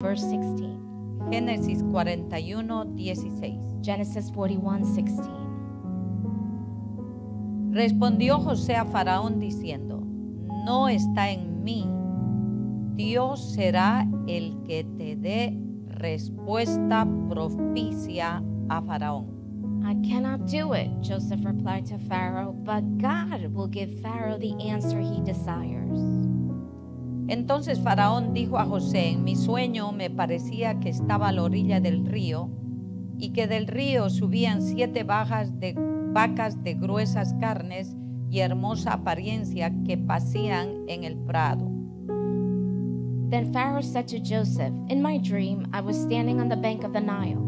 Verse 16. Génesis 41, 16. Genesis 41, 16. Respondió José a Faraón diciendo, no está en mí, Dios será el que te dé respuesta propicia a Faraón. I cannot do it, Joseph replied to Pharaoh, but God will give Pharaoh the answer he desires. Entonces Faraón dijo a José, en mi sueño me parecía que estaba a la orilla del río y que del río subían siete bajas de, vacas de gruesas carnes y hermosa apariencia que pasían en el prado. Then Pharaoh said to Joseph, In my dream I was standing on the bank of the Nile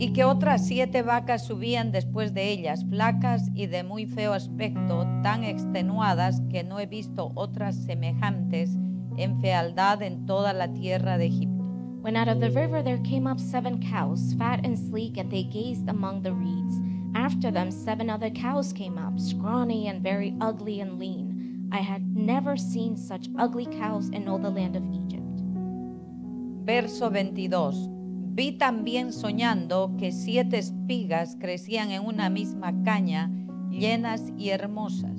y que otras siete vacas subían después de ellas, flacas y de muy feo aspecto, tan extenuadas que no he visto otras semejantes en fealdad en toda la tierra de Egipto. When out of the river there came up seven cows, fat and sleek, and they gazed among the reeds. After them seven other cows came up, scrawny and very ugly and lean. I had never seen such ugly cows in all the land of Egypt. Verso 22 Vi también soñando que siete espigas crecían en una misma caña, llenas y hermosas.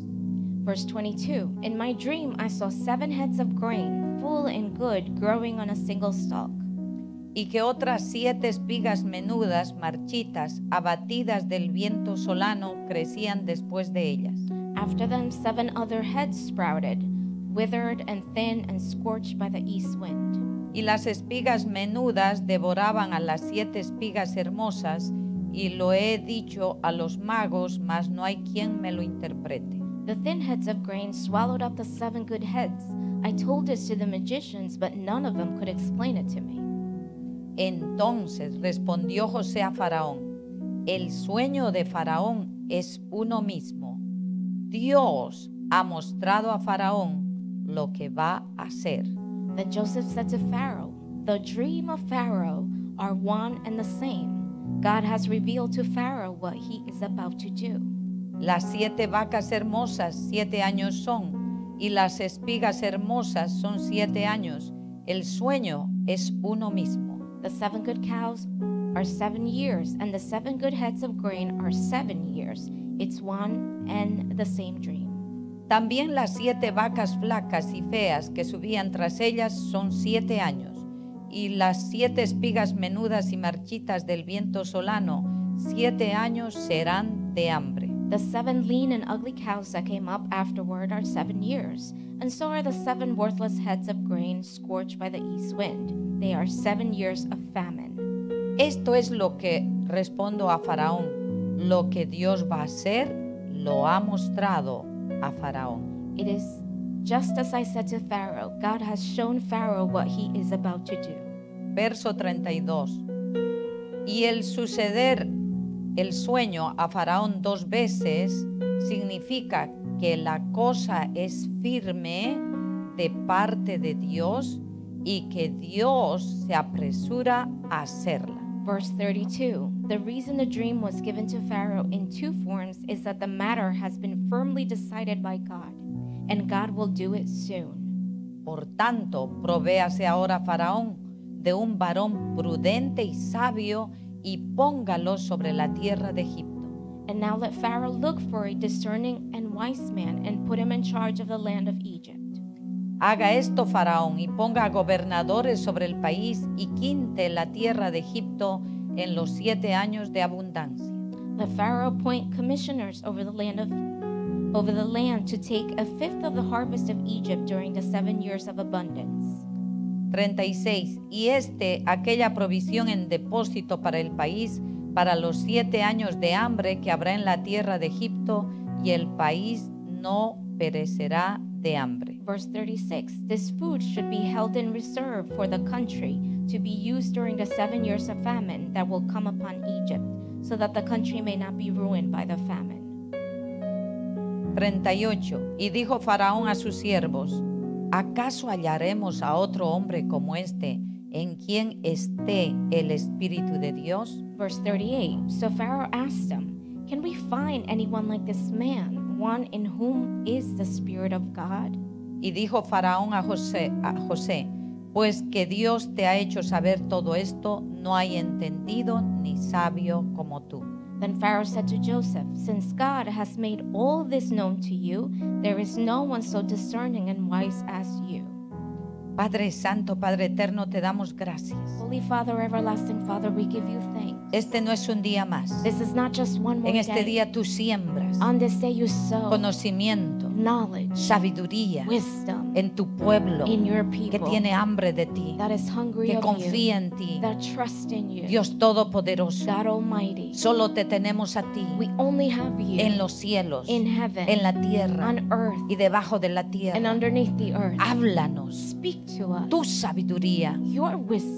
Verse 22 In my dream I saw seven heads of grain, full and good, growing on a single stalk. Y que otras siete espigas menudas, marchitas, abatidas del viento solano, crecían después de ellas. After them, seven other heads sprouted, withered and thin and scorched by the east wind y las espigas menudas devoraban a las siete espigas hermosas, y lo he dicho a los magos, mas no hay quien me lo interprete. The thin heads of grain swallowed up the seven good heads. I told this to the magicians, but none of them could explain it to me. Entonces respondió José a Faraón, el sueño de Faraón es uno mismo. Dios ha mostrado a Faraón lo que va a hacer. Then Joseph said to Pharaoh, The dream of Pharaoh are one and the same. God has revealed to Pharaoh what he is about to do. Las siete vacas hermosas siete años son, y las espigas hermosas son siete años. El sueño es uno mismo. The seven good cows are seven years, and the seven good heads of grain are seven years. It's one and the same dream. También las siete vacas flacas y feas que subían tras ellas son siete años, y las siete espigas menudas y marchitas del viento solano, siete años serán de hambre. The seven lean and ugly cows that came up afterward are seven years, and so are the seven worthless heads of grain scorched by the east wind. They are seven years of famine. Esto es lo que respondo a Faraón. Lo que Dios va a hacer, lo ha mostrado a Faraón. It is just as I said to Pharaoh, God has shown Pharaoh what he is about to do. Verso 32. Y el suceder el sueño a Faraón dos veces significa que la cosa es firme de parte de Dios y que Dios se apresura a hacerla. Verse 32. The reason the dream was given to Pharaoh in two forms is that the matter has been firmly decided by God, and God will do it soon. Por tanto, provéase ahora Faraón de un varón prudente y sabio y póngalo sobre la tierra de Egipto. And now let Pharaoh look for a discerning and wise man and put him in charge of the land of Egypt. Haga esto Faraón y ponga gobernadores sobre el país y quinte la tierra de Egipto en los siete años de abundancia. The Pharaoh commissioners over the land to take a fifth of the harvest of Egypt during the years 36. Y este aquella provisión en depósito para el país para los siete años de hambre que habrá en la tierra de Egipto y el país no perecerá de hambre. verse 36 This food should be held in reserve for the country to be used during the seven years of famine that will come upon Egypt, so that the country may not be ruined by the famine. 38. Y dijo Faraón a sus siervos, ¿acaso hallaremos a otro hombre como este en quien esté el Espíritu de Dios? Verse 38. So Pharaoh asked them, Can we find anyone like this man, one in whom is the Spirit of God? Y dijo Faraón a José, a José, pues que Dios te ha hecho saber todo esto, no hay entendido ni sabio como tú. Then Pharaoh said to Joseph, Since God has made all this known to you, there is no one so discerning and wise as you. Padre Santo, Padre Eterno, te damos gracias. Holy Father, Everlasting Father, we give you thanks. Este no es un día más. This is not just one more en este día tú siembras On this day you sow conocimiento knowledge, sabedoria, wisdom, en tu pueblo que tiene hambre de ti, que confía en ti. Dios Todopoderoso, solo te tenemos a ti en los cielos, en la tierra y debajo de la tierra. Háblanos tu sabiduría.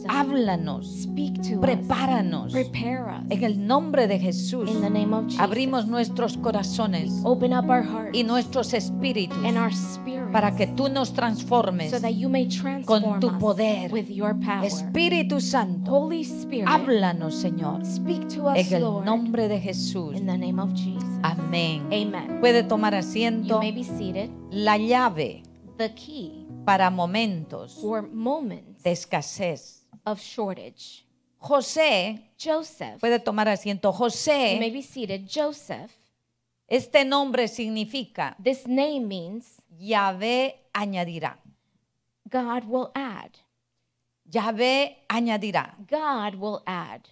Háblanos. Prepáranos. En el nombre de Jesús. Abrimos nuestros corazones y nuestros espíritus para que tú nos nos transformes con tu poder. Espíritu Santo, háblanos, Señor. en el nombre de Jesús. Amén. Puede tomar asiento. La llave para momentos de escasez. Of José Joseph, puede tomar asiento. José, Joseph, este nombre significa llave. name añadirá. God will add. Yahvé añadirá. God will add.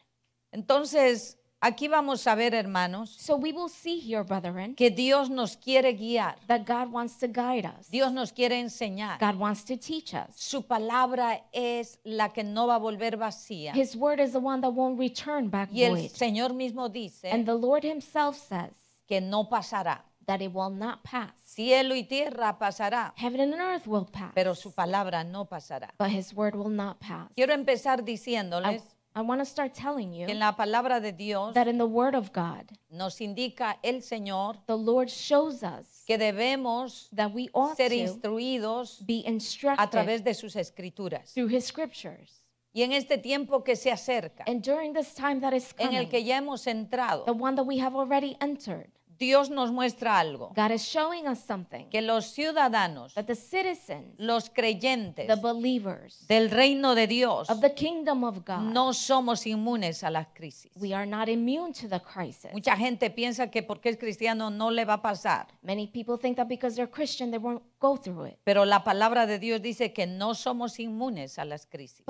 Entonces, aquí vamos a ver, hermanos, So we will see here, brethren, que Dios nos quiere guiar. that God wants to guide us. Dios nos quiere enseñar. God wants to teach us. Su palabra es la que no va a volver vacía. His word is the one that won't return back Y el Señor mismo dice And the Lord Himself says que no pasará. that it will not pass. Cielo y tierra pasará, Heaven and earth will pass, pero su palabra no pasará. but his word will not pass. Quiero empezar diciéndoles I want to start telling que en you la palabra de Dios that in the word of God, nos indica el Señor the Lord shows us que debemos that we ought ser to be a través instructed de sus escrituras. through his scriptures. Y en este tiempo que se acerca, And during this time that is en el coming, que ya hemos entrado, the one that we have already entered, Dios nos muestra algo. Que los ciudadanos, los creyentes, del reino de Dios, no somos inmunes a las crisis. Mucha gente piensa que porque es cristiano no le va a pasar. Pero la palabra de Dios dice que no somos inmunes a las crisis.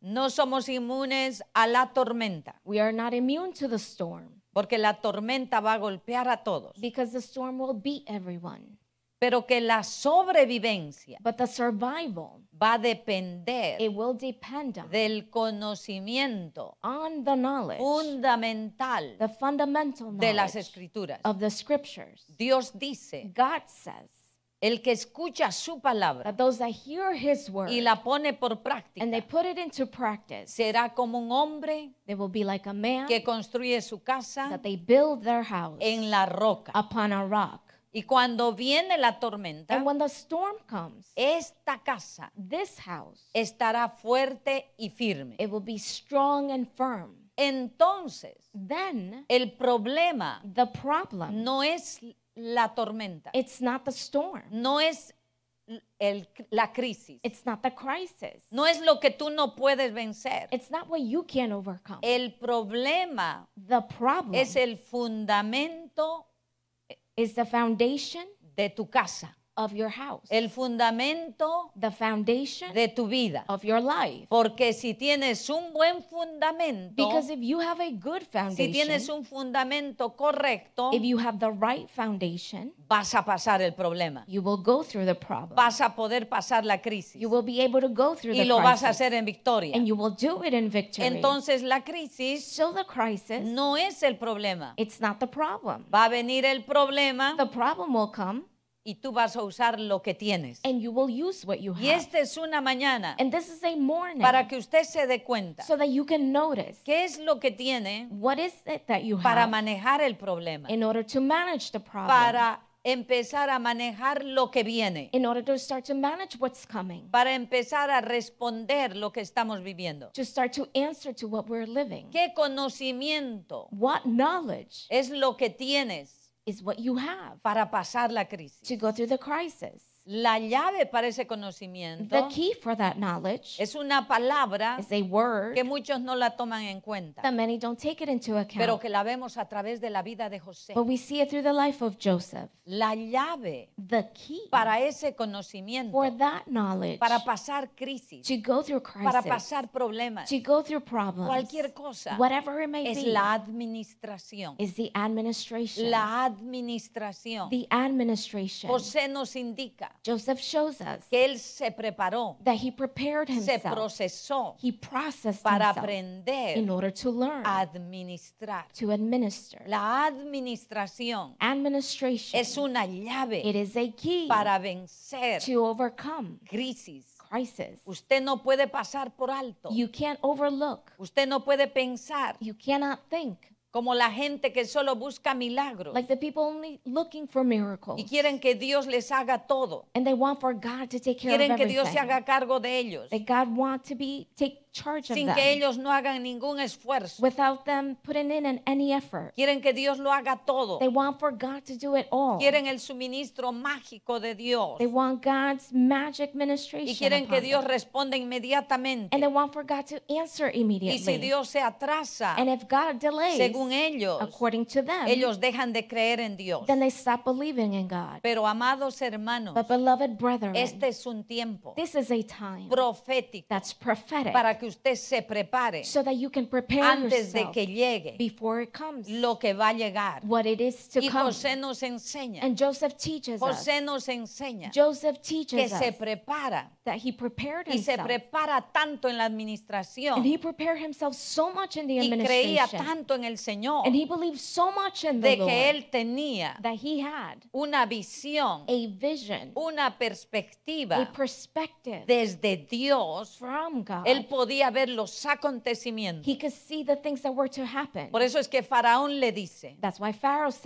No somos inmunes a la tormenta. We are not immune to the storm porque la tormenta va a golpear a todos. Because the storm will beat everyone. Pero que la sobrevivencia But the survival, va a depender it will depend on, del conocimiento on the knowledge, fundamental the fundamental knowledge de las escrituras. Of the scriptures. Dios dice God says, el que escucha su palabra those that hear his word, y la pone por práctica and they put it into practice, será como un hombre they will be like a man que construye su casa that they build their house en la roca. Upon a rock. Y cuando viene la tormenta, and when the storm comes, esta casa this house, estará fuerte y firme. It will be strong and firm. Entonces, Then, el problema the problem, no es la tormenta. It's not the storm. No es el, la crisis. It's not the crisis. No es lo que tú no puedes vencer. It's not what you can overcome. El problema the problem es el fundamento is the foundation de tu casa of your house. El fundamento the foundation de tu vida. Of your life. Porque si tienes un buen fundamento, Because if you have a good foundation, si tienes un fundamento correcto, if you have the right foundation, vas a pasar el problema. You will go through the problem. Vas a poder pasar la crisis. You will be able to go through y the lo crisis, vas a hacer en victoria. And you will do it in victory. Entonces la crisis, so the crisis no es el problema. It's not the problem. Va a venir el problema. The problem will come y tú vas a usar lo que tienes. Y esta es una mañana para que usted se dé cuenta qué es lo que tiene para manejar el problema, para empezar a manejar lo que viene, para empezar a responder lo que estamos viviendo. ¿Qué conocimiento es lo que tienes is what you have para pasar la crisis. To go through the crisis. La llave para ese conocimiento es una palabra que muchos no la toman en cuenta, pero que la vemos a través de la vida de José. but we see it through the life of Joseph. La llave para ese conocimiento, para pasar crisis, para pasar problemas, cualquier cosa, es la administración. La administración. The José nos indica Joseph shows us que él se preparó, that he prepared se procesó he processed para himself aprender in order to learn, administrar. to administer. La administración Administration. es una llave It is a key para vencer to overcome crisis. Crisis. Usted no puede pasar por alto. You can't overlook. Usted no puede pensar. You cannot think como la gente que solo busca milagros. Y quieren que Dios les haga todo. quieren que Dios se haga cargo de ellos charge of sin them. que ellos no hagan ningún esfuerzo. Without them putting in any effort. Quieren que Dios lo haga todo. They want for God to do it all. Quieren el suministro mágico de Dios. They want God's magic ministration. Y quieren que Dios them. responda inmediatamente. And they want for God to answer immediately. Y si Dios se atrasa, And if God delays, según ellos, according to them, ellos dejan de creer en Dios. Then they stop believing in God. Pero amados hermanos, But beloved brethren, este es un tiempo profético that's prophetic para que usted se prepare antes de que llegue lo que va a llegar. y José nos enseña. José nos enseña Joseph que se prepara y se prepara tanto en la administración y creía tanto en el Señor de que él tenía una visión, una perspectiva desde Dios. Él podía a ver los acontecimientos. Por eso es que Faraón le dice,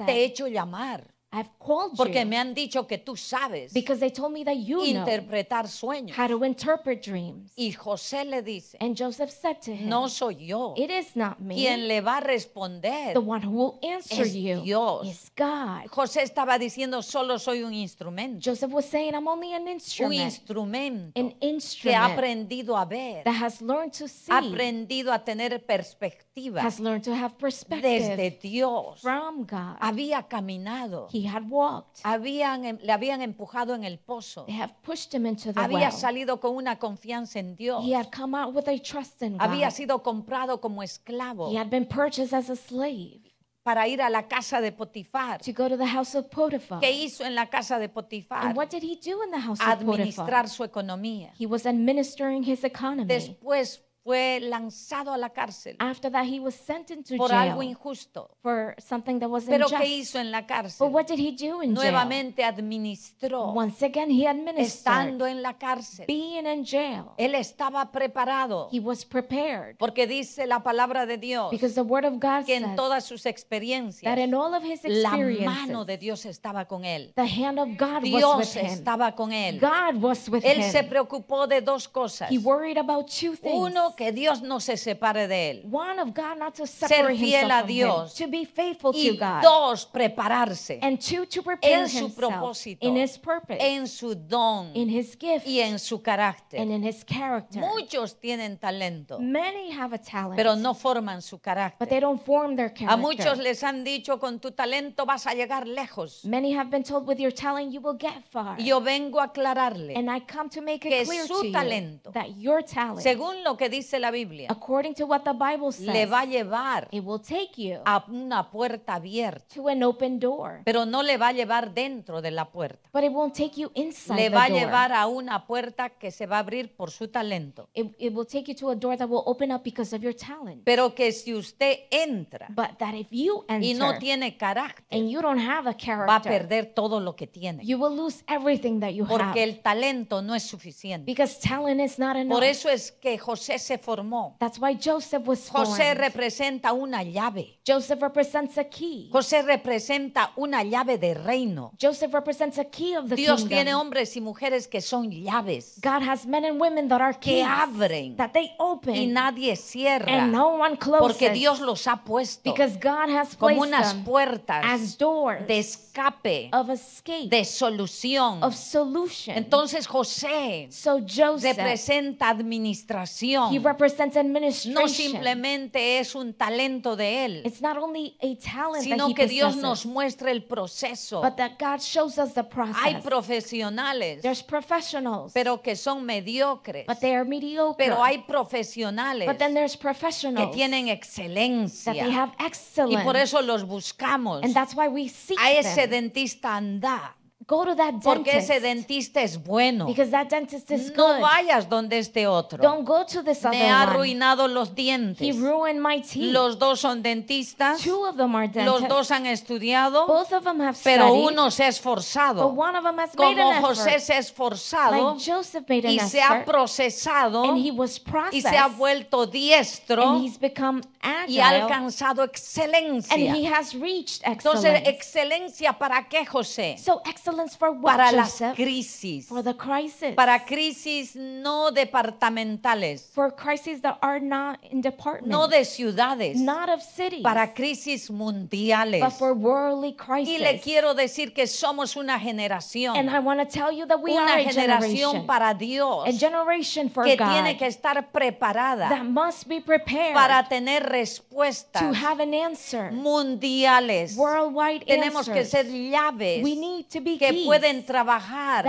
te he hecho llamar. I've called Porque you. me han dicho que tú sabes they told me that you interpretar sueños. how to interpret dreams. Y José le dice, and Joseph said to him, no soy yo. It is not me. Quien le va a responder the one who will answer es you Dios. is God. José estaba diciendo, solo soy un instrumento. Joseph was saying, I'm only an instrument. Un instrumento an instrument que ha aprendido a ver. That has learned to see. Ha aprendido a tener perspectiva. Has learned to have perspective. Desde Dios. From God. Había caminado. He He had walked. Habían, em, le habían empujado en el pozo. They have pushed him into the Había well. salido con una confianza en Dios. He had come out with a trust in God. Había sido comprado como esclavo. He had been purchased as a slave para ir a la casa de Potifar. To go to the house of Potiphar. ¿Qué hizo en la casa de Potifar? And what did he do in the house Administrar of Potiphar? su economía. He was administering his economy. Después fue lanzado a la cárcel. por algo injusto. Pero ¿qué hizo en la cárcel? Nuevamente administró. estando en la cárcel. Él estaba preparado. Porque dice la palabra de Dios que en todas sus experiencias la mano de Dios estaba con él. Dios estaba con él. él se preocupó de dos cosas. Uno que Dios no se separe de él. Ser fiel a Dios. y dos, prepararse en su propósito, en su don y en su carácter. Muchos tienen talento, pero no forman su carácter. A muchos les han dicho, con tu talento vas a llegar lejos. Yo vengo a aclararle que su talento, según lo que dice dice la Biblia, le va a llevar a una puerta abierta. open door. Pero no le va a llevar dentro de la puerta. le va a llevar a una puerta que se va a abrir por su talento. Pero que si usted entra y no tiene carácter, va a perder todo lo que tiene. porque el talento no es suficiente. Por eso es que José se se formó. That's why Joseph was José representa una llave. Joseph represents a key. José representa una llave de reino. Joseph represents a key of the Dios tiene hombres y mujeres que son llaves. God has men and women that are keys, que abren that they open, y nadie cierra. And no one closes, porque Dios los ha puesto because God has como unas puertas as doors de escape, of escape, de solución. Of solution. Entonces José so Joseph, representa administración. He no simplemente es un talento de él, sino que Dios nos muestra el proceso. Hay profesionales, pero que son mediocres. Pero hay profesionales que tienen excelencia y por eso los buscamos. A ese dentista anda. Porque ese dentista es bueno. no vayas donde este otro. Me ha arruinado los dientes. Los dos son dentistas. Los dos han estudiado. pero uno se ha esforzado. Como José se ha esforzado y se ha procesado y se ha vuelto diestro y ha alcanzado excelencia. Entonces, excelencia para qué, José? violence for para las crisis, For the crisis. para crisis no departamentales, for crises that are not in departments. no de ciudades, not of cities. para crisis mundiales. but for worldly crises. Y le quiero decir que somos una generación, and I want to tell you that we una are a generación para Dios, a generation for que God tiene que estar preparada. that must be prepared para tener to respuestas have an answer. mundiales. Worldwide Tenemos que ser llaves We need to be que pueden trabajar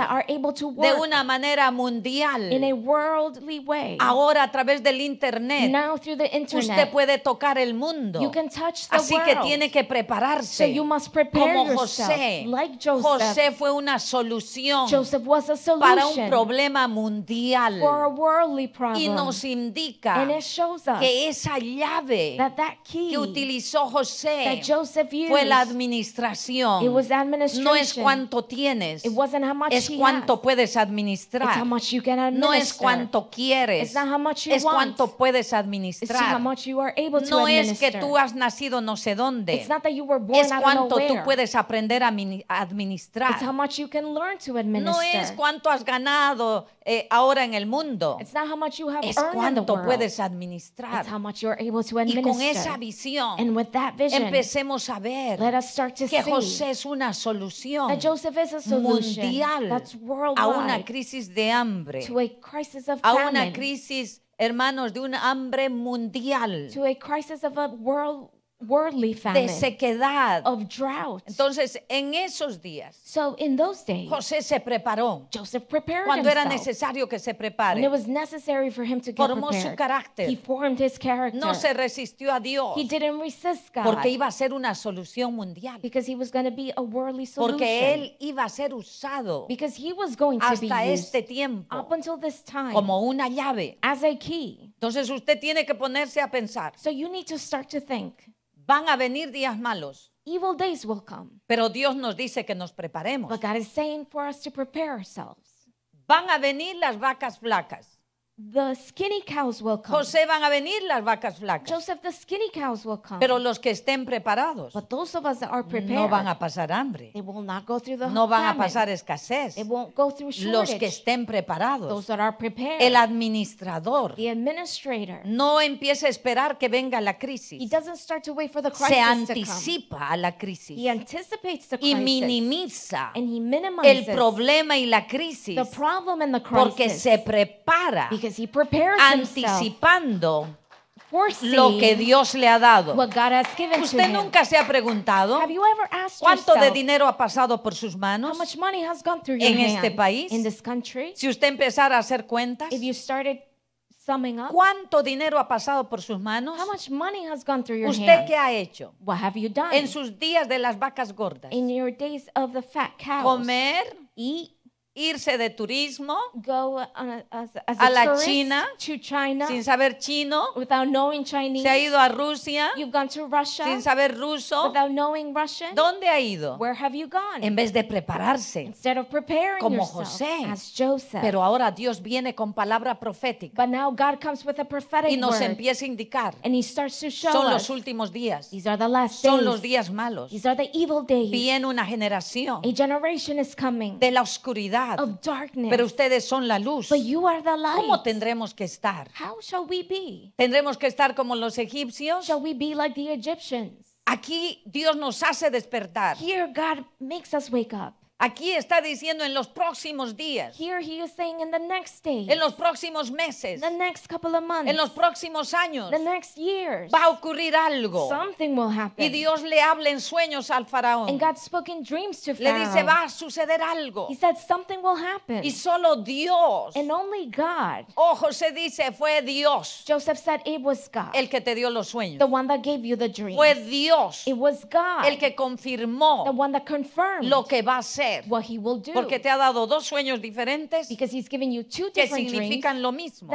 de una manera mundial. Ahora a través del internet, usted puede tocar el mundo. Así que tiene que prepararse. como José. José fue una solución para un problema mundial. Y nos indica que esa llave que utilizó José fue la administración. No es cuánto tienes. es cuánto puedes administrar. No es cuánto quieres. es cuánto puedes administrar. no es que tú has nacido no sé dónde. es cuánto tú puedes aprender a administrar. No es cuánto has ganado eh, ahora en el mundo. es cuánto puedes administrar. Y con esa visión empecemos a ver que José es una solución mundial a una crisis de hambre, a, una crisis, hermanos, de un hambre mundial de sequedad. Entonces, en esos días, José se preparó. cuando era necesario que se prepare. Formó su carácter. No se resistió a Dios. Porque iba a ser una solución mundial. Porque él iba a ser usado. hasta este tiempo. Como una llave. Entonces usted tiene que ponerse a pensar. Van a venir días malos. Evil Pero Dios nos dice que nos preparemos. Van a venir las vacas flacas. The skinny cows will come. José van a venir las vacas flacas. Joseph, the skinny cows will come. Pero los que estén preparados But those of us that are prepared, no van a pasar hambre. They will not go through the no van famine. a pasar escasez. They won't go through shortage. Los que estén preparados. Those that are prepared. El administrador the administrator, no empieza a esperar que venga la crisis. He doesn't start to wait for the crisis Se anticipa to come. a la crisis. He anticipates the crisis. Y minimiza and he minimizes el problema y la crisis. The problem and the crisis. Porque se prepara. Because anticipando lo que Dios le ha dado. ¿Usted nunca se ha preguntado cuánto de dinero ha pasado por sus manos en este país? Si usted empezara a hacer cuentas, ¿cuánto dinero ha pasado por sus manos? ¿Usted qué ha hecho? En sus días de las vacas gordas. Comer. y irse de turismo a, la China, sin saber chino, se ha ido a Rusia sin saber ruso, ¿dónde ha ido? En vez de prepararse como José, pero ahora Dios viene con palabra profética y nos empieza a indicar son los últimos días, son los días malos, viene una generación de la oscuridad pero ustedes son la luz. ¿Cómo tendremos que estar? ¿Tendremos que estar como los egipcios? Aquí Dios nos hace despertar. Aquí está diciendo en los próximos días. En los próximos meses. next En los próximos años. next Va a ocurrir algo. Y Dios le habla en sueños al faraón. Le dice va a suceder algo. Y solo Dios. And only oh, José dice fue Dios. Joseph said it was God. El que te dio los sueños. Fue Dios. It was God. El que confirmó. Lo que va a ser. Porque te ha dado dos sueños diferentes que significan lo mismo.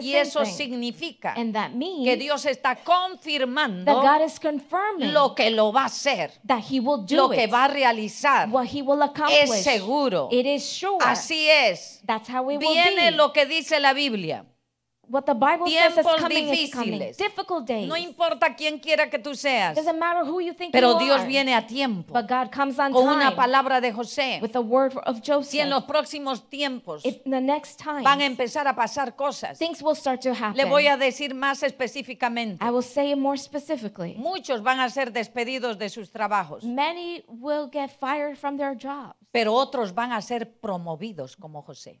Y eso significa que Dios está confirmando lo que lo va a hacer, lo que va a realizar. es seguro. Así es. Viene lo que dice la Biblia. What the No importa quién quiera que tú seas. Pero Dios viene a tiempo. con una palabra de José. Y en los próximos tiempos van a empezar a pasar cosas. Le voy a decir más específicamente. Muchos van a ser despedidos de sus trabajos. Pero otros van a ser promovidos como José.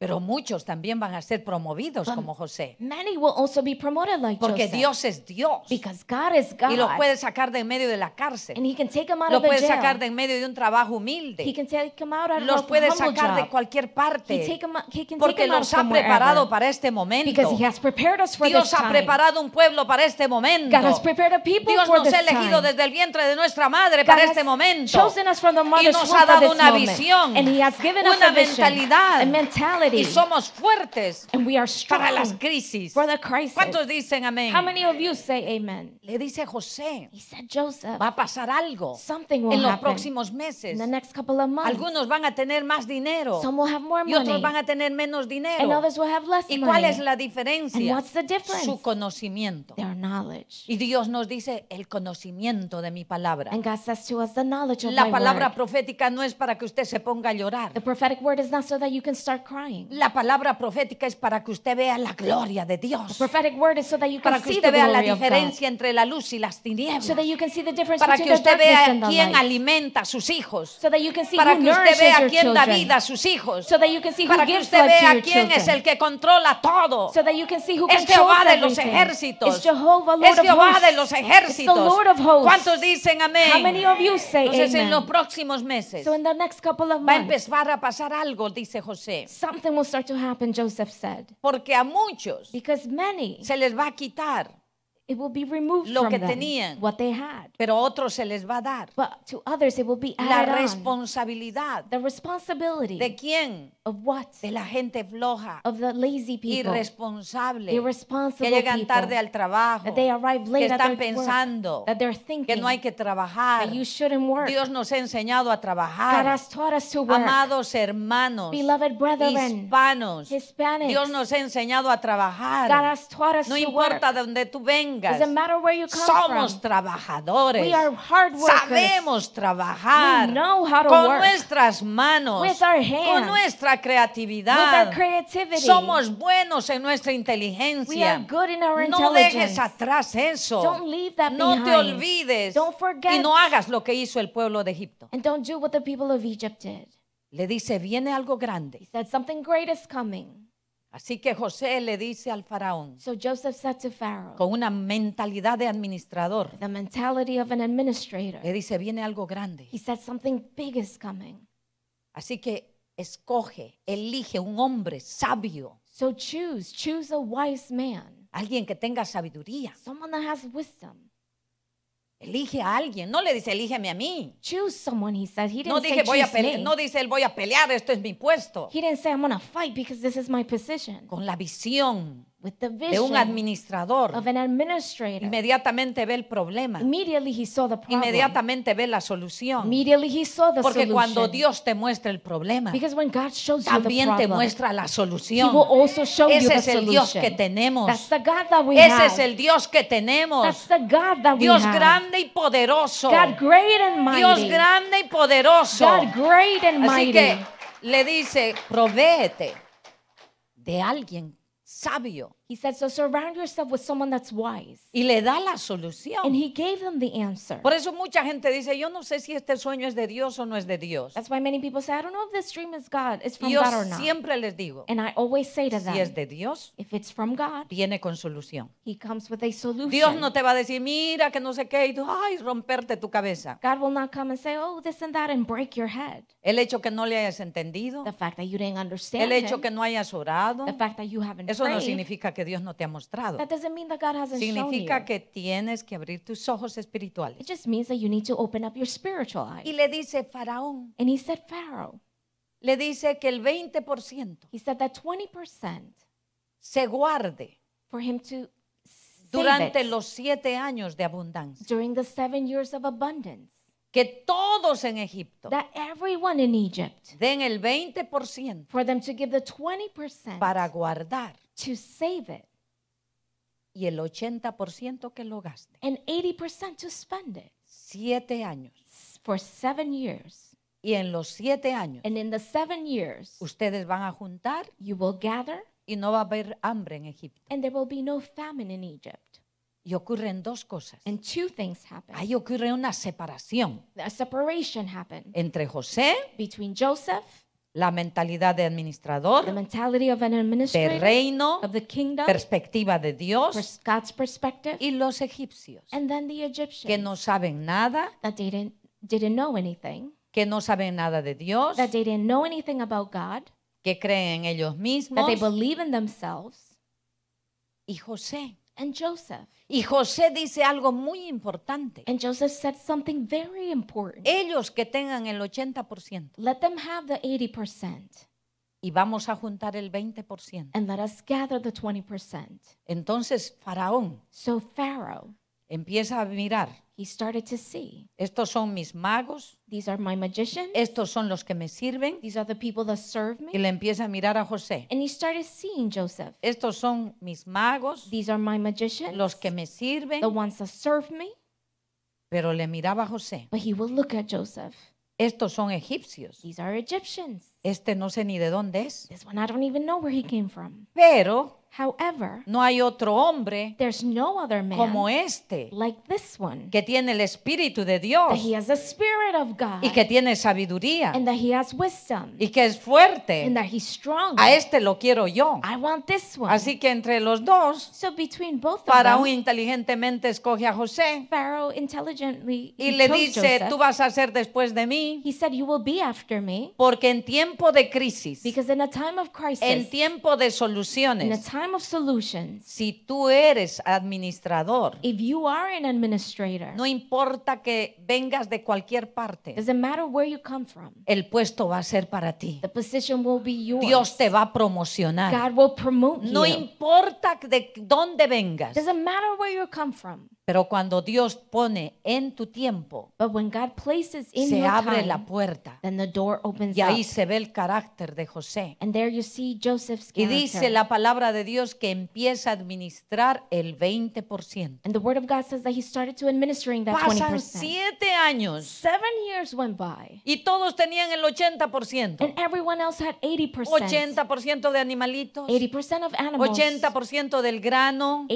Pero muchos también van a ser promovidos um, como José. Porque Dios es Dios. Y los puede sacar de en medio de la cárcel. los puede sacar de en medio de un trabajo humilde. los puede sacar de cualquier parte. Porque nos ha preparado para este momento. Dios ha preparado un pueblo para este momento. Dios nos ha elegido desde el vientre de nuestra madre para este momento. Chosen y nos ha dado una visión, una mentalidad y somos fuertes para las crisis. ¿Cuántos dicen amén? Le dice José, va a pasar algo en los próximos meses. Algunos van a tener más dinero y otros van a tener menos dinero. ¿Y cuál es la diferencia? Su conocimiento. Y Dios nos dice el conocimiento de mi palabra. la palabra profética no es para que usted se ponga a llorar. La palabra profética es para que usted vea la gloria de Dios. para que usted vea la diferencia entre la luz y las tinieblas. para que usted vea quién alimenta a sus hijos. para que usted vea quién da vida a sus hijos. para que usted vea quién es el que controla todo. Es Jehová de los ejércitos. Es Jehová de los ejércitos. ¿Cuántos dicen amén? Entonces en los próximos meses va a empezar a pasar algo José. Something will start to happen, Joseph said. Porque a muchos Because many se les va a quitar lo que tenían, pero a otros se les va a dar. La responsabilidad de quién? De la gente floja, Of irresponsable, que llegan tarde al trabajo, que están pensando que no hay que trabajar. Dios nos ha enseñado a trabajar. Amados hermanos, hispanos, Dios nos ha enseñado a trabajar. No importa de donde tú vengas somos trabajadores. Sabemos trabajar. con nuestras manos. Con nuestra creatividad. Somos buenos en nuestra inteligencia. no dejes atrás eso. no te olvides. Y no hagas lo que hizo el pueblo de Egipto. Le dice, viene algo grande. coming. Así que José le dice al faraón con una mentalidad de administrador. Le dice, viene algo grande. Así que escoge, elige un hombre sabio, alguien que tenga sabiduría, Elige a alguien, no le dice elígeme a mí. Choose someone, he said. He didn't no, dije, voy a pelear, no dice él voy a pelear, esto es mi puesto. He didn't say I'm gonna fight because this is my position. Con la visión de un administrador. Inmediatamente ve el problema. Inmediatamente ve la solución. Porque cuando Dios te muestra el problema, también te muestra la solución. Ese es el Dios que tenemos. Ese es el Dios que tenemos. Dios grande y poderoso. Dios grande y poderoso. Así que le dice, provéete de alguien sábio. He said, so surround yourself with someone that's wise. Y le da la solución. And he gave them the answer. Por eso mucha gente dice, yo no sé si este sueño es de Dios o no es de Dios. That's why many people say, I don't know if this dream is God, it's from yo God or not. siempre les digo, And I always say to them, si es de Dios, if it's from God, viene con solución. He comes with a solution. Dios no te va a decir, mira que no sé qué, y tú, ay, romperte tu cabeza. God will not come and say, oh, this and that, and break your head. El hecho que no le hayas entendido. The fact that you didn't understand El hecho him. que no hayas orado. The fact that you haven't Eso prayed. no significa que que Dios no te ha mostrado. Significa que tienes que abrir tus ojos espirituales. Y le dice Faraón. Pharaoh. Le dice que el 20% se guarde durante los siete años de abundancia. Que todos en Egipto den el 20% 20% para guardar to save it. Y el 80% que lo gaste. And 80% to spend it. Siete años. For seven years. Y en los siete años. And in the seven years. Ustedes van a juntar. You will gather. Y no va a haber hambre en Egipto. And there will be no famine in Egypt. Y ocurren dos cosas. And two things happen. Ahí ocurre una separación. A separation happened. Entre José. Between Joseph la mentalidad de administrador, the mentality of an administrator, de reino, of the kingdom, perspectiva de Dios, God's perspective, y los egipcios, and then the Egyptians, que no saben nada, that they didn't, didn't know anything, que no saben nada de Dios, that they didn't know anything about God, que creen en ellos mismos, that they believe in themselves, y José, And Joseph. Y José dice algo muy importante. And Joseph said something very important. Ellos que tengan el 80%. Let them have the 80%. Y vamos a juntar el 20%. And let us gather the 20%. Entonces Faraón so Pharaoh empieza a mirar He started to see. Estos son mis magos. These are my magicians. Estos son los que me sirven. These are the people that serve me. Y le empieza a mirar a José. And he started seeing Joseph. Estos son mis magos. These are my magicians. Los que me sirven. The ones that serve me. Pero le miraba a José. But he would look at Joseph. Estos son egipcios. These are Egyptians. Este no sé ni de dónde es. This one I don't even know where he came from. Pero no hay otro hombre como este que tiene el Espíritu de Dios y que tiene sabiduría y que es fuerte. A este lo quiero yo. Así que entre los dos, para un Faraón inteligentemente escoge a José y le dice, tú vas a ser después de mí porque en tiempo de crisis, en tiempo de soluciones, of solution, si tú eres administrador, if you are an administrator, no importa que vengas de cualquier parte, doesn't matter where you come from, el puesto va a ser para ti. The position will be yours. Dios te va a promocionar. God will promote no you. importa de dónde vengas, doesn't matter where you come from. Pero cuando Dios pone en tu tiempo, se abre la puerta. y ahí se ve el carácter de José. y dice la palabra de Dios que empieza a administrar el 20%. Pasan siete años. Y todos tenían el 80%. 80%. de animalitos. 80% del grano.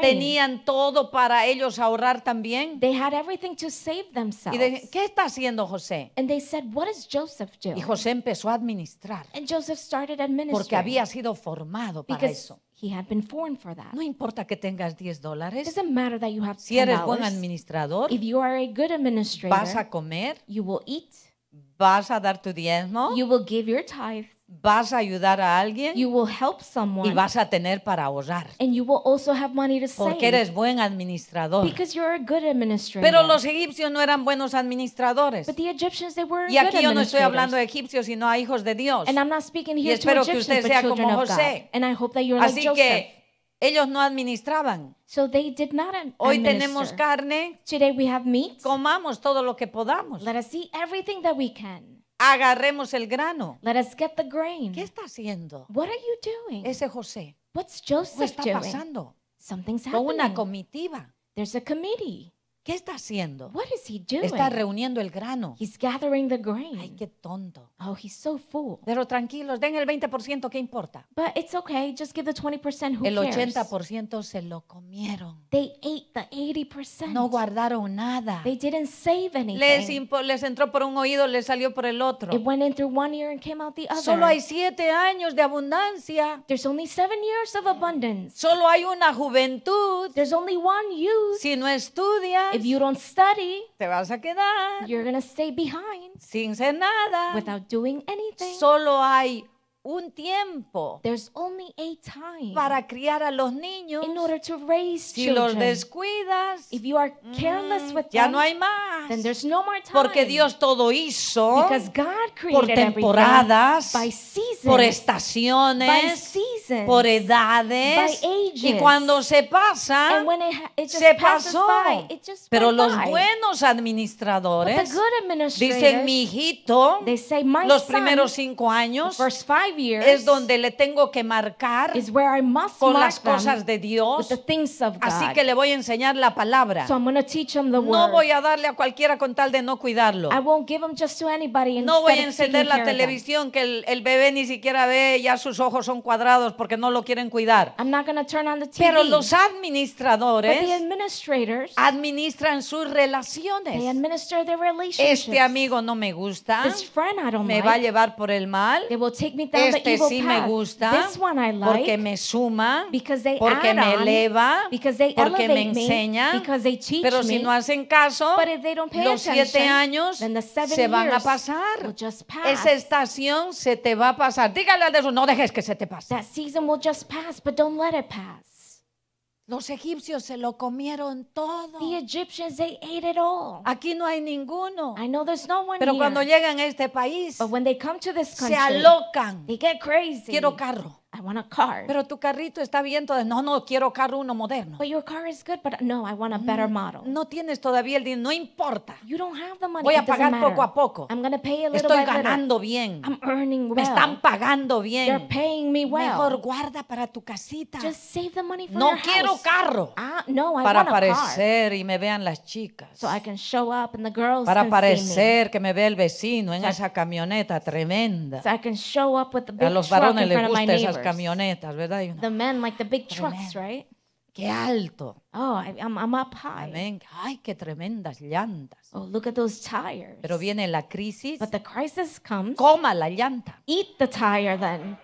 Tenían todo para ellos ahorrar también. They had everything to save themselves. Y de, ¿qué está haciendo José? And they said, what is Joseph doing? Y José empezó a administrar. And Joseph started administering. Porque había sido formado para Because eso. He had been formed for that. No importa que tengas 10 dólares. Doesn't matter that you have $10. Si eres buen administrador, if you are a good administrator, vas a comer, you will eat, vas a dar tu diezmo, you will give your tithe, vas a ayudar a alguien y vas a tener para ahorrar. porque eres buen administrador. Pero los egipcios no eran buenos administradores. y aquí yo no estoy hablando de egipcios, sino a hijos de Dios. y espero que usted sea como José. Así que ellos no administraban. Hoy tenemos carne. Comamos todo lo que podamos. Agarremos el grano. Let us get the grain. ¿Qué está haciendo? What are you doing? Ese José. What's Joseph ¿Qué está pasando? Something's Con happening. una comitiva. There's a committee. ¿Qué está haciendo? What is he doing? Está reuniendo el grano. He's gathering the grain. Ay, qué tonto. Oh, he's so fool. Pero tranquilos, den el 20%, ¿qué importa? But it's okay, just give the 20%, who El cares? 80% se lo comieron. They ate the 80%. No guardaron nada. They didn't save anything. Les, les entró por un oído, les salió por el otro. It went in through one ear and came out the other. Solo hay siete años de abundancia. There's only seven years of abundance. Solo hay una juventud. There's only one youth. Si no estudias if you don't study, te vas a quedar you're gonna stay behind sin hacer nada. without doing anything. Solo hay un tiempo para criar a los niños. si los descuidas, mm, ya no hay más. Porque Dios todo hizo por temporadas, por estaciones, por edades. Y cuando se pasa, se pasó. Pero los buenos administradores dicen, mi hijito, los primeros cinco años, es donde le tengo que marcar con las cosas de Dios. Así que le voy a enseñar la palabra. no voy a darle a cualquiera con tal de no cuidarlo. Em no voy a encender la televisión que el, bebé ni siquiera ve, ya sus ojos son cuadrados porque no lo quieren cuidar. Pero los administradores administran sus relaciones. Este amigo no me gusta. me va a llevar por el mal este sí me gusta porque me suma porque me eleva porque me enseña pero si no hacen caso los siete años se van a pasar esa estación se te va a pasar dígale a eso no dejes que se te pase los egipcios se lo comieron todo. Aquí no hay ninguno. Pero cuando llegan a este país, se alocan. Quiero carro. Pero tu carrito está bien, entonces no, no quiero carro uno moderno. no, tienes todavía el dinero, no importa. Voy a pagar poco a poco. Estoy ganando bien. Me están pagando bien. Mejor guarda para tu casita. no quiero carro. Ah, no, para aparecer y me vean las chicas. para aparecer que me vea el vecino en esa camioneta tremenda. a los varones les gustan esas camionetas camionetas, ¿verdad? Y the men, like the big trucks, right? Qué alto. Oh, I- I'm, I'm up high. Ay, qué tremendas llantas. Oh, look at those tires. Pero viene la crisis. But the crisis comes. Coma la llanta. Eat the tire then.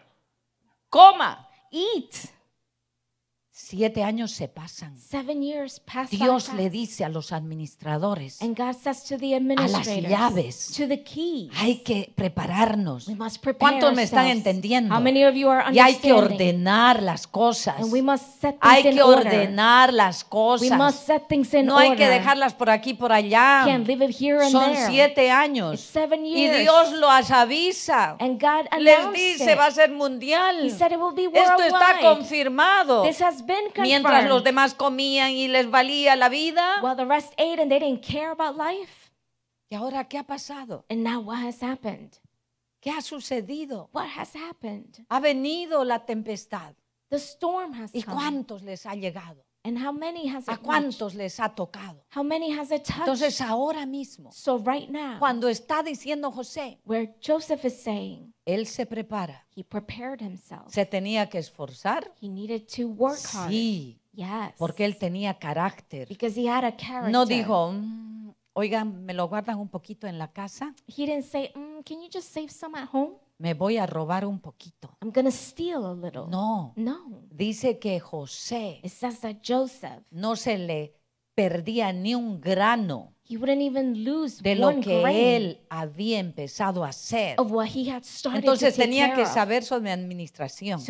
Coma. Eat. Siete años se pasan. Dios le dice a los administradores, a las llaves, hay que prepararnos. ¿Cuántos me están entendiendo? y hay que ordenar las cosas. hay que ordenar las cosas. no hay que dejarlas por aquí por allá. Son siete años. Y Dios lo avisa. And Les dice, va a ser mundial. Esto está confirmado mientras los demás comían y les valía la vida. ¿Y ahora qué ha pasado? ¿Qué ha sucedido? Ha venido la tempestad. ¿Y cuántos les ha llegado? And how many has ¿A cuántos reached? les ha tocado? How many has it touched? Entonces ahora mismo, so right now, cuando está diciendo José, where Joseph is saying, él se prepara. He prepared himself. Se tenía que esforzar. He needed to work hard. Sí, yes. porque él tenía carácter. Because he had a character. No dijo, mm, oigan, me lo guardan un poquito en la casa. He didn't say, mm, can you just save some at home? Me voy a robar un poquito. I'm steal a little. No. No. Dice que José no se le perdía ni un grano de lo que él había empezado a hacer. Entonces tenía que saber sobre administración,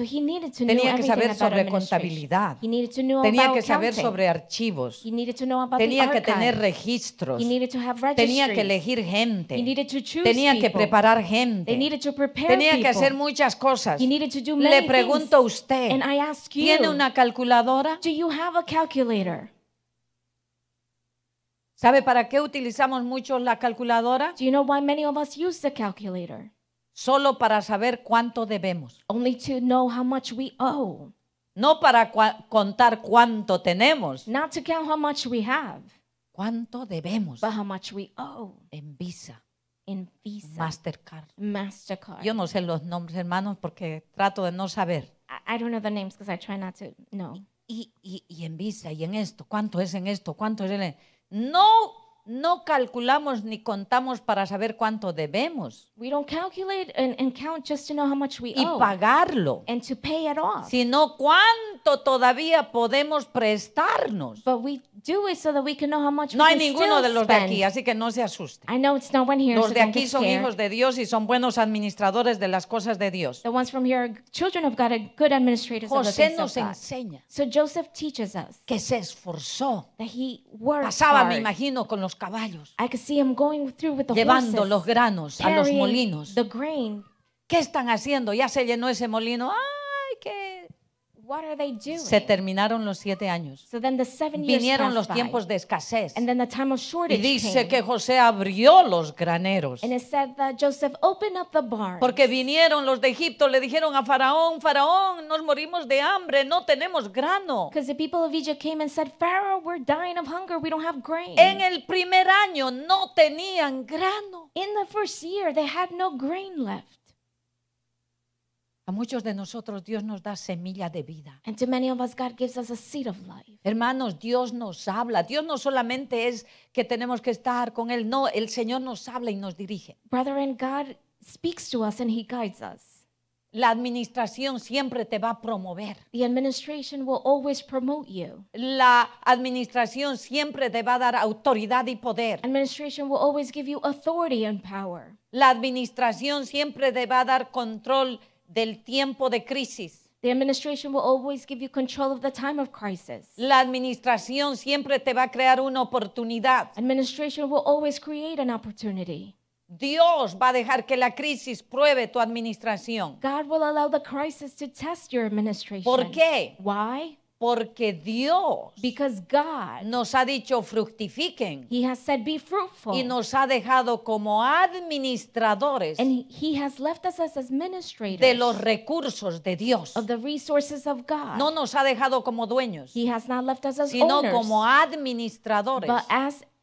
tenía que saber sobre contabilidad, tenía que saber sobre archivos, tenía que tener registros, tenía que elegir gente, tenía que preparar gente, tenía que hacer muchas cosas. Le pregunto a usted, ¿tiene una calculadora? ¿Sabe para qué utilizamos mucho la calculadora? Do you know why many of us use the calculator? Solo para saber cuánto debemos. Only to know how much we owe. No para contar cuánto tenemos. Not to count how much we have. Cuánto debemos. how much we owe. En Visa. In Visa. Mastercard. Mastercard. Yo no sé los nombres, hermanos, porque trato de no saber. I, I don't know the names because I try not to know. Y, y, y en Visa, y en esto, cuánto es en esto, cuánto es en esto. No, no calculamos ni contamos para saber cuánto debemos. We don't calculate and, and count just to know how much we y owe pagarlo, and to pay it off. sino cuán todavía podemos prestarnos. But no hay ninguno de los de aquí, así que no se asusten. Los de aquí son hijos de Dios y son buenos administradores de las cosas de Dios. The ones José nos enseña que se esforzó. Pasaba, me imagino, con los caballos, llevando los granos a los molinos. ¿Qué están haciendo? Ya se llenó ese molino. ¡Ah! Se terminaron los siete años. Vinieron los tiempos de escasez. y dice que José abrió los graneros. Porque vinieron los de Egipto, le dijeron a Faraón, Faraón, nos morimos de hambre, no tenemos grano. En el primer año no tenían grano. no a muchos de nosotros Dios nos da semilla de vida. Hermanos, Dios nos habla. Dios no solamente es que tenemos que estar con él, no, el Señor nos habla y nos dirige. La administración siempre te va a promover. La administración siempre te va a dar autoridad y poder. La administración siempre te va a dar control y del tiempo de crisis. The administration will always give you control of the time of crisis. La administración siempre te va a crear una oportunidad. Administration will always create an opportunity. Dios va a dejar que la crisis pruebe tu administración. God will allow the crisis to test your administration. ¿Por qué? Why? Porque Dios nos ha dicho fructifiquen. He Y nos ha dejado como administradores de los recursos de Dios. resources No nos ha dejado como dueños, sino como administradores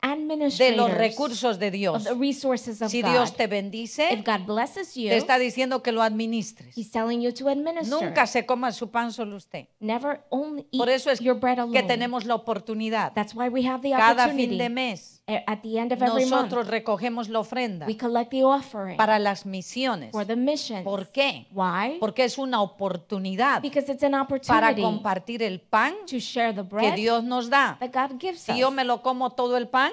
de los recursos de Dios. si Dios te bendice, te está diciendo que lo administres. Nunca se coma su pan solo usted. Por eso es que tenemos la oportunidad cada fin de mes eh, Nosotros recogemos la ofrenda para las misiones. ¿Por qué? Porque es una oportunidad para compartir el pan que Dios nos da. Si yo me lo como todo el pan,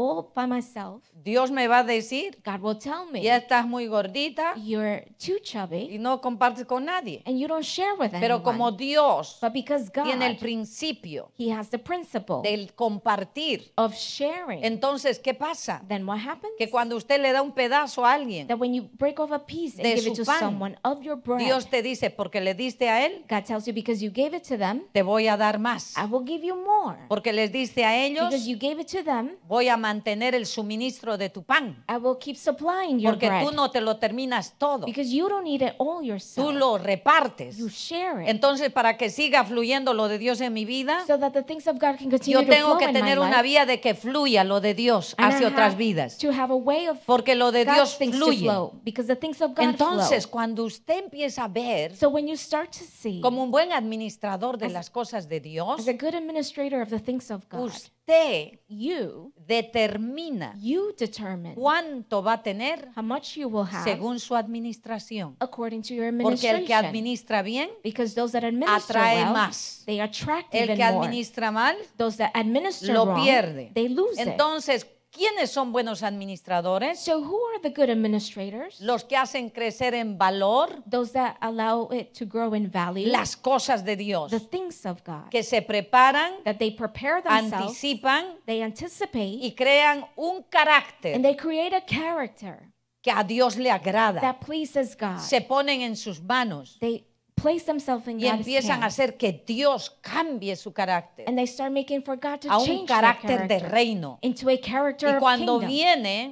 all by myself. Dios me va a decir, God will tell me, ya estás muy gordita you're too chubby, y no compartes con nadie. and you don't share with anyone. Pero como Dios but because God, tiene el principio He has the principle del compartir, of sharing. entonces, ¿qué pasa? then what happens? Que cuando usted le da un pedazo a alguien, that when you break a piece and de give it su to pan. someone of your bread, Dios te dice, porque le diste a él, God tells you because you gave it to them, te voy a dar más. I will give you more. Porque les diste a ellos, because you gave it to them, voy a mantener el suministro de tu pan. Porque tú no te lo terminas todo. Tú lo repartes. Entonces, para que siga fluyendo lo de Dios en mi vida, yo tengo que tener una vía de que fluya lo de Dios hacia otras vidas. Porque lo de Dios fluye. Entonces, cuando usted empieza a ver como un buen administrador de las cosas de Dios, usted you determina cuánto va a tener según su administración. Porque el que administra bien atrae más. el que administra mal lo pierde. Entonces, ¿Quiénes son buenos administradores? Los que hacen crecer en valor las cosas de Dios. Que se preparan, anticipan y crean un carácter. que a Dios le agrada. Se ponen en sus manos y empiezan a hacer que Dios cambie su carácter a un carácter de reino. Y cuando viene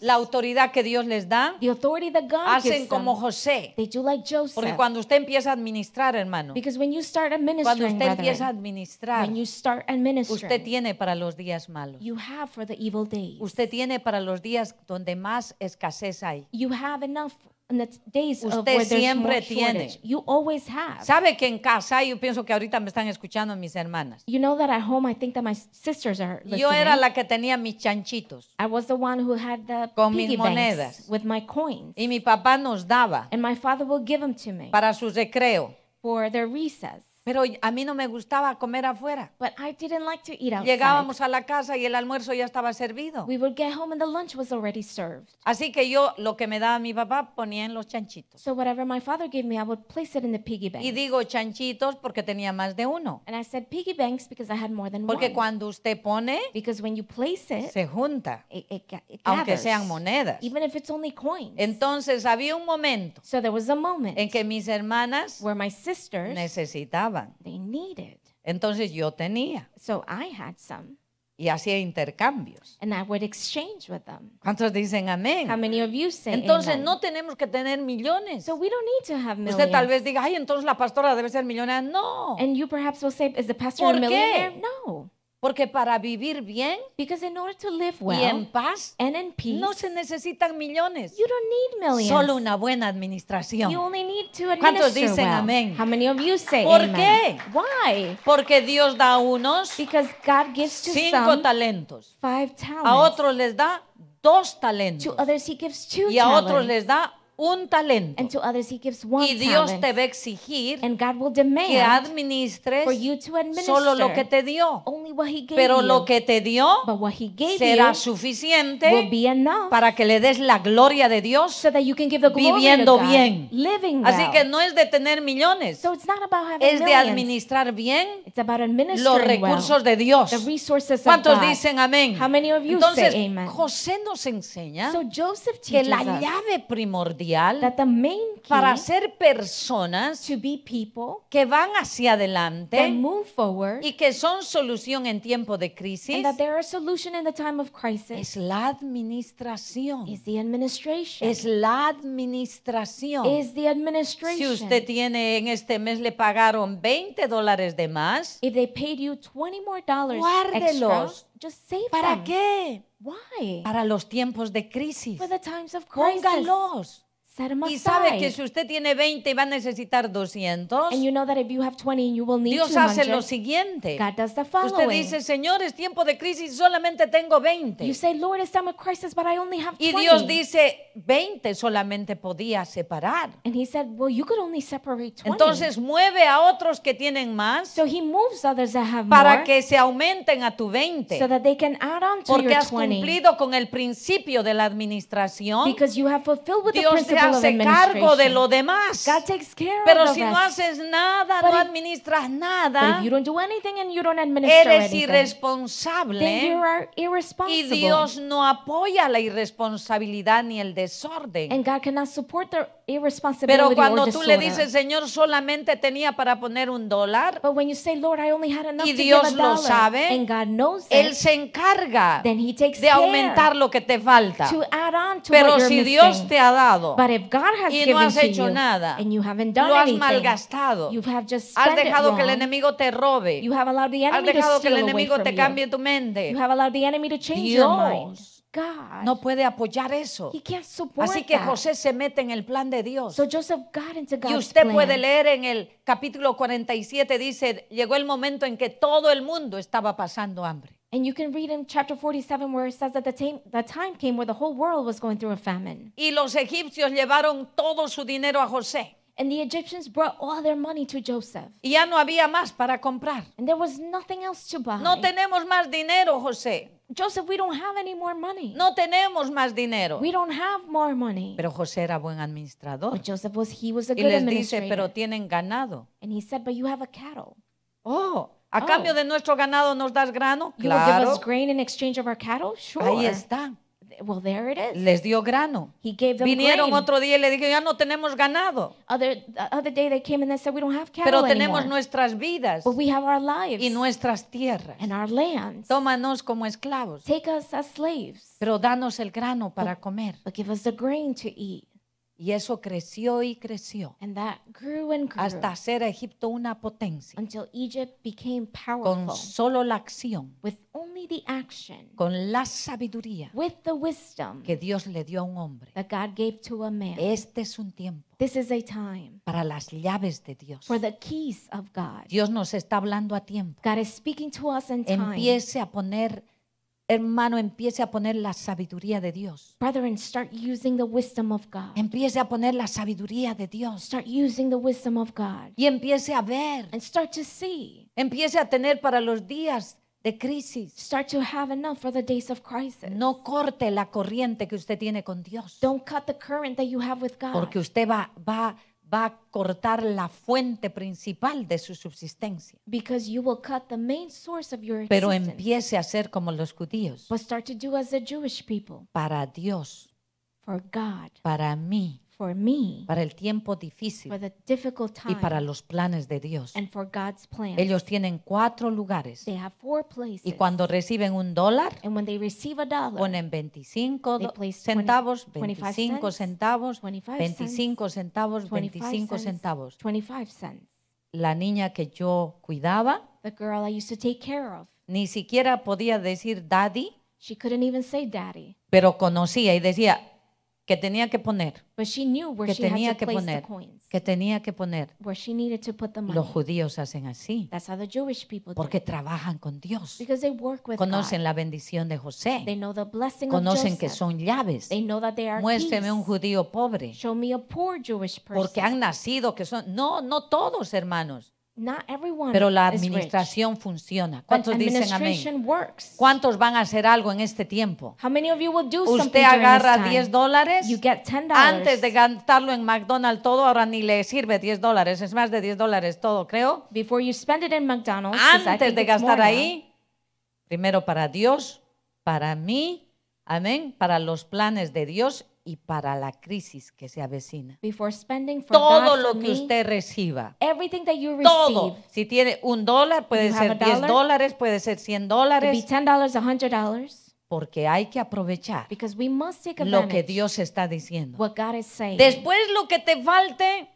la autoridad que Dios les da, hacen como José. Porque cuando usted empieza a administrar, hermano, cuando usted empieza a administrar, usted tiene para los días malos. Usted tiene para los días donde más escasez hay. You have in the days Usted where there's more siempre tiene. shortage. You always have. Sabe que en casa, yo pienso que ahorita me están escuchando mis hermanas. You know that at home, I think that my sisters are listening. Yo era la que tenía mis chanchitos I was the one who had the Con mis piggy banks monedas. with my coins. y mi papá nos daba And my father will give them to me para su recreo. for their recess. Pero a mí no me gustaba comer afuera. Llegábamos a la casa y el almuerzo ya estaba servido. Así que yo lo que me daba mi papá ponía en los chanchitos. Y digo chanchitos porque tenía más de uno. porque cuando usted pone, se junta. aunque sean monedas. Entonces había un momento en que mis hermanas necesitaban necesitaban. They needed. Entonces yo tenía. So I had some. Y hacía intercambios. And I would exchange with them. ¿Cuántos dicen amén? How many of you say entonces amen? no tenemos que tener millones. So we don't need to have millions. Usted tal vez diga, ay, entonces la pastora debe ser millonaria. No. And you perhaps will say, is the pastor a millionaire? No. Porque para vivir bien Because in order to live well y en paz, and in peace, no se necesitan millones. You don't need millions. Solo una buena administración. You only need to ¿Cuántos dicen well? amén? How many of you say ¿Por amen? qué? Why? Porque Dios da a unos Because God gives to cinco some talentos. Five talents. A otros les da dos talentos. To others he gives two y a otros les da un talento. y Dios te va a exigir que administres solo lo que te dio. Pero lo que te dio será suficiente para que le des la gloria de Dios viviendo bien. Así que no es de tener millones, es de administrar bien los recursos de Dios. ¿Cuántos dicen amén? Entonces, José nos enseña que la llave primordial para ser personas que van hacia adelante y que son solución en tiempo de crisis es la administración. Es la administración. Si usted tiene en este mes le pagaron 20 dólares de más, guárdelos. ¿Para qué? Para los tiempos de crisis. Y sabe que si usted tiene 20 va a necesitar 200. Dios hace lo siguiente. usted dice, Señor, es tiempo de crisis, solamente tengo 20. Y Dios dice, 20 solamente podía separar. Entonces mueve a otros que tienen más. para que se aumenten a tu 20. Porque has cumplido con el principio de la administración hace cargo de lo demás. Pero si no haces nada, no administras nada, eres irresponsable. Y Dios no apoya la irresponsabilidad ni el desorden. Pero cuando tú le dices, Señor, solamente tenía para poner un dólar, y Dios lo sabe, Él se encarga de aumentar lo que te falta. Pero si Dios te ha dado y no has hecho nada, lo has malgastado, has dejado que el enemigo te robe, has dejado que el enemigo te cambie tu mente, no puede apoyar eso. Así que José se mete en el plan de Dios. y usted puede leer en el capítulo 47, dice, llegó el momento en que todo el mundo estaba pasando hambre. Y los egipcios llevaron todo su dinero a José. Y ya no había más para comprar. No tenemos más dinero, José. Joseph, we don't have any more money. No tenemos más dinero. We don't have more money. Pero José era buen administrador. But Joseph was, he was a y good les dice, pero tienen ganado. And he said, but you have a cattle. Oh, a oh. cambio de nuestro ganado nos das grano. You will give us grain in exchange of our cattle? Sure. Ahí está. Well, there it is. Les dio grano. He gave them Vinieron grain. otro día y le dijeron: ya no tenemos ganado. Other, other day they came and they said, we don't have cattle Pero tenemos anymore. nuestras vidas But we have our lives y nuestras tierras. And our lands. Tómanos como esclavos. Take us as slaves. Pero danos el grano para but, comer. But give us the grain to eat. Y eso creció y creció hasta hacer a Egipto una potencia con solo la acción, con la sabiduría que Dios le dio a un hombre. Este es un tiempo para las llaves de Dios. Dios nos está hablando a tiempo. Empiece a poner hermano, empiece a poner la sabiduría de Dios. Empiece a poner la sabiduría de Dios. Y empiece a ver. Empiece a tener para los días de crisis. No corte la corriente que usted tiene con Dios. Porque usted va va a va a cortar la fuente principal de su subsistencia. Pero empiece a ser como los judíos. Para Dios. Para mí para el tiempo difícil y para los planes de Dios. Ellos tienen cuatro lugares y cuando reciben un dólar ponen 25 centavos, 25 centavos, 25 centavos, 25 centavos. La niña que yo cuidaba ni siquiera podía decir daddy, daddy, pero conocía y decía, que tenía que poner, que tenía que poner, que tenía que poner. Los judíos hacen así porque trabajan con Dios, conocen la bendición de José, conocen que son llaves. They un judío pobre, porque han nacido que son. No, no todos, hermanos everyone Pero la administración funciona. ¿Cuántos dicen amén? ¿Cuántos van a hacer algo en este tiempo? Usted agarra 10 dólares. Antes de gastarlo en McDonald's todo, ahora ni le sirve 10 dólares. Es más de 10 dólares todo, creo. Antes de gastar ahí, primero para Dios, para mí, amén, para los planes de Dios y para la crisis que se avecina. todo lo que usted reciba. todo. Si tiene un dólar, puede ser 10 dólares, puede ser 100 dólares. Porque hay que aprovechar lo que Dios está diciendo. Después lo que te falte,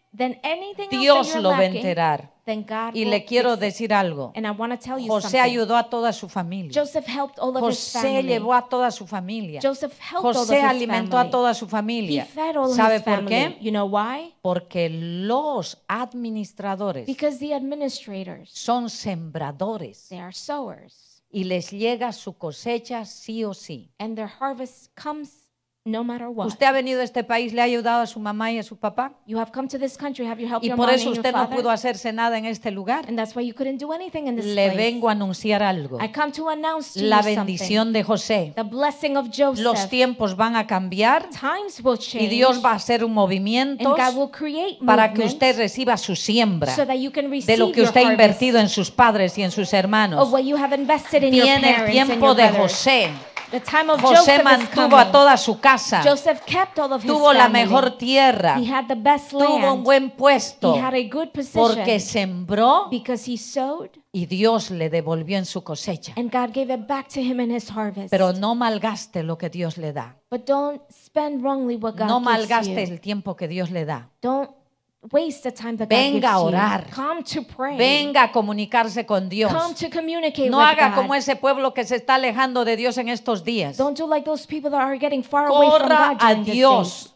Dios lo va a enterar. y le quiero decir algo. José ayudó a toda su familia. José llevó a toda su familia. José alimentó a toda su familia. ¿Sabe por qué? Porque los administradores son sembradores. Y les llega su cosecha sí o sí. harvest comes Usted ha venido a este país, le ha ayudado a su mamá y a su papá. y por eso usted no pudo hacerse nada en este lugar. le vengo a anunciar algo. La bendición de José. Los tiempos van a cambiar. y Dios va a hacer un movimiento para que usted reciba su siembra de lo que usted ha invertido en sus padres y en sus hermanos. Viene el tiempo de José. The time of José Joseph mantuvo a toda su casa. Joseph kept all of his Tuvo la mejor tierra. He had the best Tuvo un buen puesto. He had a good position. Porque sembró Because he sowed y Dios le devolvió en su cosecha. and God gave it back to him in his harvest. Pero no malgaste lo que Dios le da. But don't spend wrongly what God No gives malgaste you. el tiempo que Dios le da. Don't venga a orar, venga a comunicarse con Dios. no haga como ese pueblo que se está alejando de Dios en estos días. Corra a Dios.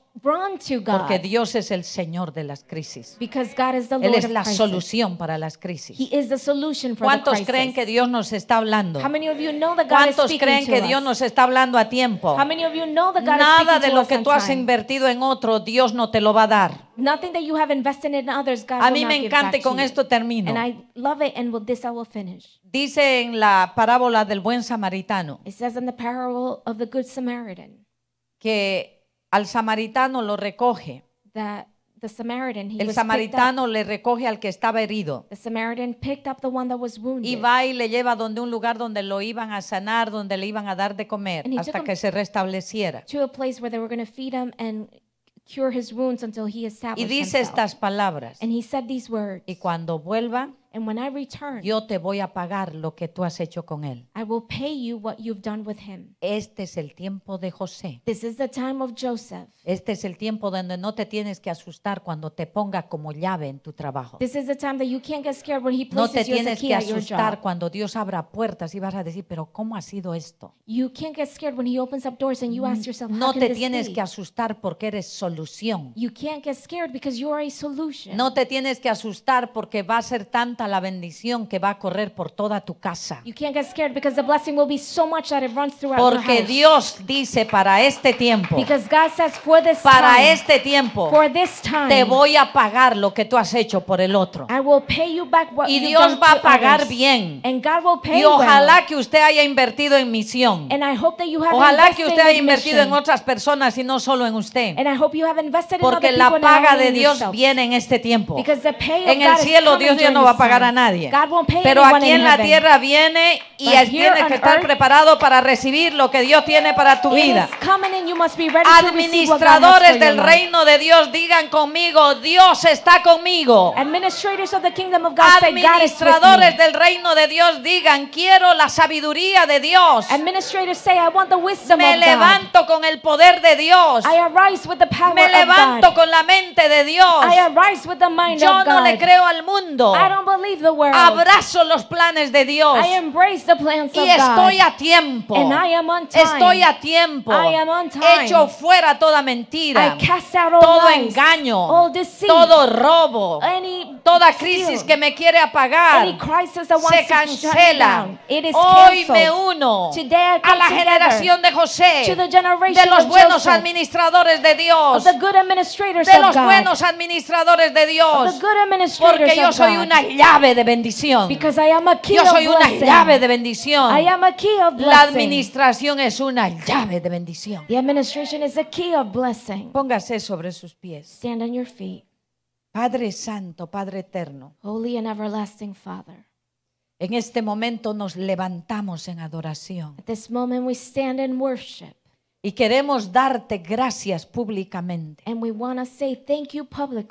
Porque Dios es el Señor de las crisis. Él es la solución para las crisis. ¿Cuántos creen que Dios nos está hablando? ¿Cuántos creen que Dios nos está hablando a tiempo? Nada de lo que tú has invertido en otro, Dios no te lo va a dar. a mí me encanta y con esto termino. Dice en la parábola del buen samaritano. Que al samaritano lo recoge. el samaritano le recoge al que estaba herido. Y va y le lleva donde un lugar donde lo iban a sanar, donde le iban a dar de comer, hasta que se restableciera. y dice estas palabras. Y cuando vuelva, yo te voy a pagar lo que tú has hecho con él. Este es el tiempo de José. Este es el tiempo donde no te tienes que asustar cuando te ponga como llave en tu trabajo. This is the time that you can't get scared when he places no te tienes que asustar cuando Dios abra puertas y vas a decir, pero ¿cómo ha sido esto? You can't get scared when he opens up doors and you ask yourself, no te tienes que asustar porque eres solución. You can't get scared because you are a solution. No te tienes que asustar porque va a ser tanto la bendición que va a correr por toda tu casa. Porque Dios dice para este tiempo. para este tiempo. te voy a pagar lo que tú has hecho por el otro. y Dios va a pagar bien. y ojalá que usted haya invertido en misión. ojalá que usted haya invertido en otras personas y no solo en usted. Porque la paga de Dios viene en este tiempo. en el cielo Dios ya no va a pagar a nadie. Pero aquí en la tierra viene y tienes que estar preparado para recibir lo que Dios tiene para tu vida. Administradores del reino de Dios, digan conmigo, Dios está conmigo. Administradores del reino de Dios, digan, quiero la sabiduría de Dios. Me levanto con el poder de Dios. Me levanto con la mente de Dios. Yo no le creo al mundo. Abrazo los planes de Dios. y estoy a tiempo. Estoy a tiempo. hecho Echo fuera toda mentira. todo engaño. todo robo. toda crisis que me quiere apagar. se cancela. Hoy me uno a la generación de José. de los buenos administradores de Dios. de los buenos administradores de Dios. porque yo soy una llave llave de bendición. Yo soy una llave de bendición. La administración es una llave de bendición. Póngase sobre sus pies. Padre Santo, Padre Eterno. En este momento nos levantamos en adoración. Y queremos darte gracias públicamente.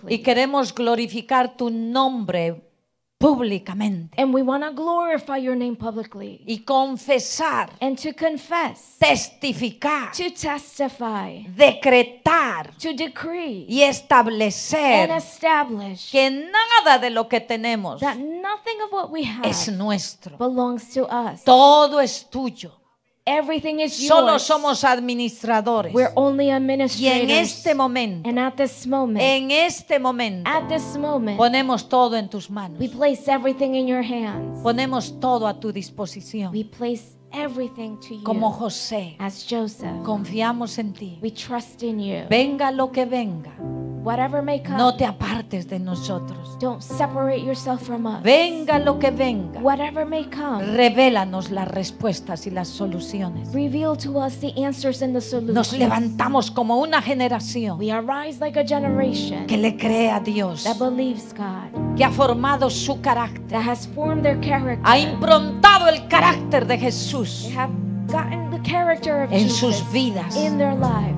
Y queremos glorificar tu nombre públicamente. And we want to glorify your name publicly. Y confesar. And to confess. Testificar. To testify. Decretar. To decree. Y establecer. And establish. Que nada de lo que tenemos. That nothing of what we have. Es nuestro. Belongs to us. Todo es tuyo. Everything is yours. Solo somos administradores. We're only administrators. Y en este momento, And at this moment, en este momento, at this moment, ponemos todo en tus manos. We place everything in your hands. Ponemos todo a tu disposición. We place como José, confiamos en ti. Venga lo que venga. no te apartes de nosotros. Venga lo que venga. Whatever revélanos las respuestas y las soluciones. Nos levantamos como una generación que le cree a Dios, que ha formado su carácter, ha improntado el carácter de Jesús Jesús. They have gotten the character of en Jesus sus vidas. In their lives.